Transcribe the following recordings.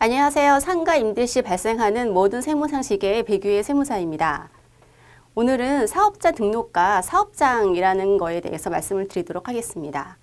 안녕하세요. 상가 임대시 발생하는 모든 세무상식의 배규의 세무사입니다. 오늘은 사업자 등록과 사업장이라는 거에 대해서 말씀을 드리도록 하겠습니다.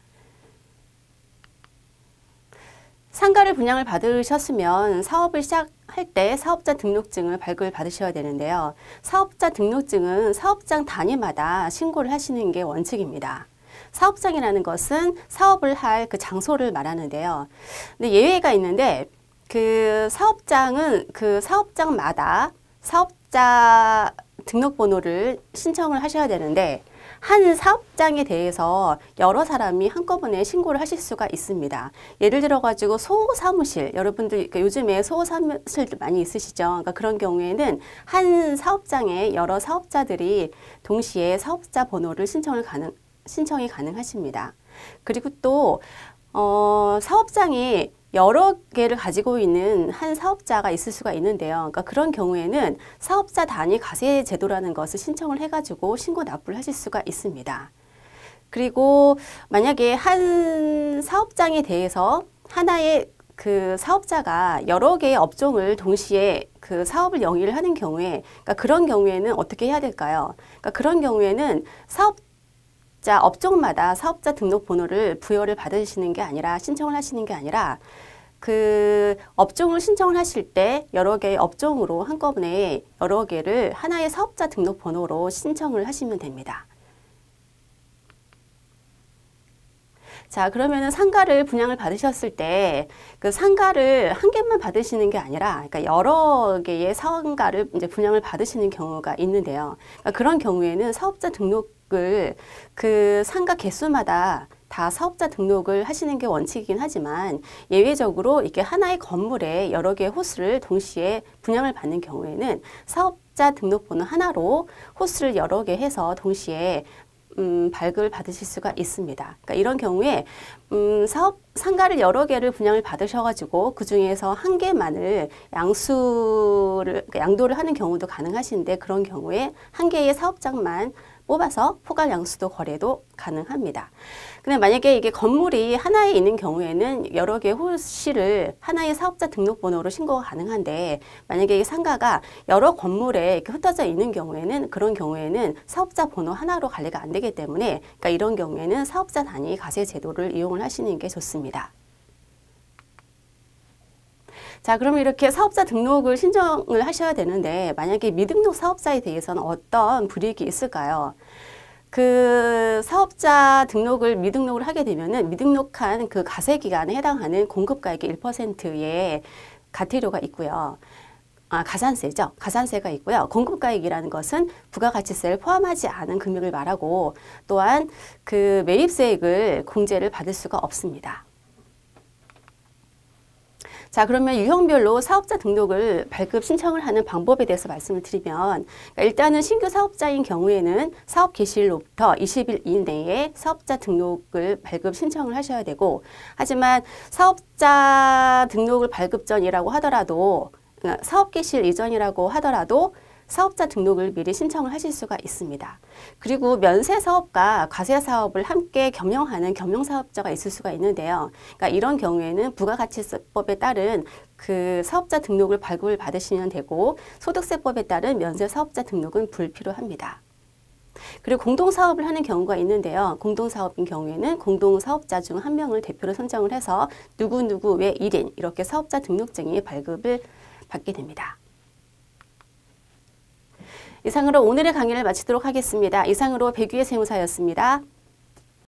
상가를 분양을 받으셨으면 사업을 시작할 때 사업자 등록증을 발급을 받으셔야 되는데요. 사업자 등록증은 사업장 단위마다 신고를 하시는 게 원칙입니다. 사업장이라는 것은 사업을 할 그 장소를 말하는데요. 근데 예외가 있는데 그 사업장은 그 사업장마다 사업자 등록번호를 신청을 하셔야 되는데 한 사업장에 대해서 여러 사람이 한꺼번에 신고를 하실 수가 있습니다. 예를 들어가지고 소사무실, 여러분들 그 요즘에 소사무실도 많이 있으시죠. 그러니까 그런 경우에는 한 사업장에 여러 사업자들이 동시에 사업자 번호를 신청을 가능, 신청이 가능하십니다. 그리고 또 어, 사업장이 여러 개를 가지고 있는 한 사업자가 있을 수가 있는데요. 그러니까 그런 경우에는 사업자 단위 과세 제도라는 것을 신청을 해가지고 신고 납부를 하실 수가 있습니다. 그리고 만약에 한 사업장에 대해서 하나의 그 사업자가 여러 개의 업종을 동시에 그 사업을 영위를 하는 경우에 그러니까 그런 경우에는 어떻게 해야 될까요? 그러니까 그런 경우에는 사업 자, 업종마다 사업자 등록 번호를 부여를 받으시는 게 아니라 신청을 하시는 게 아니라 그 업종을 신청을 하실 때 여러 개의 업종으로 한꺼번에 여러 개를 하나의 사업자 등록 번호로 신청을 하시면 됩니다. 자, 그러면은 상가를 분양을 받으셨을 때 그 상가를 한 개만 받으시는 게 아니라 그러니까 여러 개의 상가를 이제 분양을 받으시는 경우가 있는데요. 그러니까 그런 경우에는 사업자 등록을 그 상가 개수마다 다 사업자 등록을 하시는 게 원칙이긴 하지만 예외적으로 이렇게 하나의 건물에 여러 개의 호수를 동시에 분양을 받는 경우에는 사업 자 등록번호 하나로 호수를 여러 개 해서 동시에 음, 발급을 받으실 수가 있습니다. 그러니까 이런 경우에 음, 사업 상가를 여러 개를 분양을 받으셔가지고 그 중에서 한 개만을 양수를 그러니까 양도를 하는 경우도 가능하신데 그런 경우에 한 개의 사업장만 뽑아서 포괄 양수도 거래도 가능합니다. 근데 만약에 이게 건물이 하나에 있는 경우에는 여러 개의 홀씨를 하나의 사업자 등록번호로 신고가 가능한데 만약에 이 상가가 여러 건물에 이렇게 흩어져 있는 경우에는 그런 경우에는 사업자 번호 하나로 관리가 안 되기 때문에 그러니까 이런 경우에는 사업자 단위 과세 제도를 이용을 하시는 게 좋습니다. 자, 그러면 이렇게 사업자 등록을 신청을 하셔야 되는데 만약에 미등록 사업자에 대해서는 어떤 불이익이 있을까요? 그 사업자 등록을 미등록을 하게 되면은 미등록한 그 가세 기간에 해당하는 공급가액의 1%의 가태료가 있고요. 아, 가산세죠. 가산세가 있고요. 공급가액이라는 것은 부가가치세를 포함하지 않은 금액을 말하고 또한 그 매입세액을 공제를 받을 수가 없습니다. 자 그러면 유형별로 사업자 등록을 발급 신청을 하는 방법에 대해서 말씀을 드리면 그러니까 일단은 신규 사업자인 경우에는 사업 개시일로부터 20일 이내에 사업자 등록을 발급 신청을 하셔야 되고 하지만 사업자 등록을 발급 전이라고 하더라도 그러니까 사업 개시일 이전이라고 하더라도 사업자 등록을 미리 신청을 하실 수가 있습니다. 그리고 면세 사업과 과세 사업을 함께 겸용하는 겸용 사업자가 있을 수가 있는데요. 그러니까 이런 경우에는 부가가치세법에 따른 그 사업자 등록을 발급을 받으시면 되고 소득세법에 따른 면세 사업자 등록은 불필요합니다. 그리고 공동사업을 하는 경우가 있는데요. 공동사업인 경우에는 공동사업자 중 한 명을 대표로 선정을 해서 누구누구 외 1인 이렇게 사업자 등록증이 발급을 받게 됩니다. 이상으로 오늘의 강의를 마치도록 하겠습니다. 이상으로 백유의 세무사였습니다.